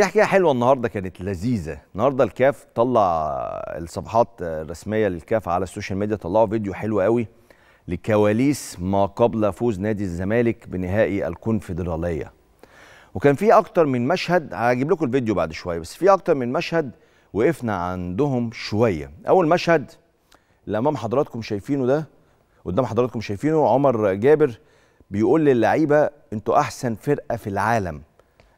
في حكايه حلوه النهارده كانت لذيذه النهارده الكاف طلع الصفحات الرسميه للكاف على السوشيال ميديا طلعوا فيديو حلو قوي لكواليس ما قبل فوز نادي الزمالك بنهائي الكونفدراليه وكان في اكتر من مشهد هجيب لكم الفيديو بعد شويه بس في اكتر من مشهد وقفنا عندهم شويه اول مشهد اللي امام حضراتكم شايفينه ده قدام حضراتكم شايفينه عمر جابر بيقول للعيبه انتوا احسن فرقه في العالم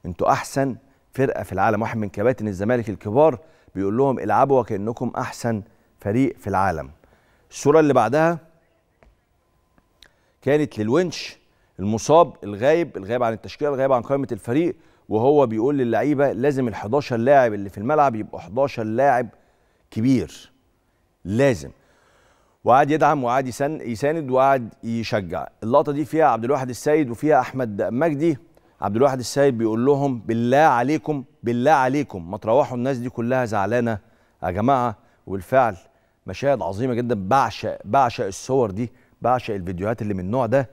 انتوا احسن فرقه في العالم واحد من كباتن الزمالك الكبار بيقول لهم العبوا وكانكم احسن فريق في العالم الصوره اللي بعدها كانت للونش المصاب الغايب الغايب عن التشكيله الغايب عن قائمه الفريق وهو بيقول للعيبه لازم ال 11 لاعب اللي في الملعب يبقوا 11 لاعب كبير لازم وقعد يدعم وقعد يساند وقعد يشجع اللقطه دي فيها عبد الواحد السيد وفيها احمد مجدي عبد الواحد السيد بيقول لهم بالله عليكم بالله عليكم ما تروحوا الناس دي كلها زعلانه يا جماعه وبالفعل مشاهد عظيمه جدا بعشق بعشق الصور دي بعشق الفيديوهات اللي من النوع ده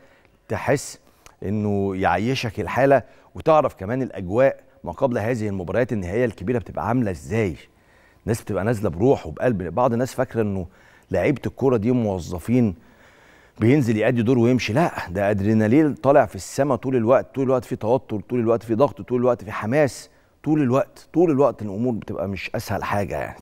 تحس انه يعيشك الحاله وتعرف كمان الاجواء ما قبل هذه المباريات النهائيه الكبيره بتبقى عامله ازاي الناس بتبقى نازله بروح وبقلب بعض الناس فاكره انه لعيبه الكوره دي موظفين بينزل يأدي دور ويمشي لا ده ادرينالين طالع في السماء طول الوقت طول الوقت في توتر طول الوقت في ضغط طول الوقت في حماس طول الوقت طول الوقت الامور بتبقى مش اسهل حاجه يعني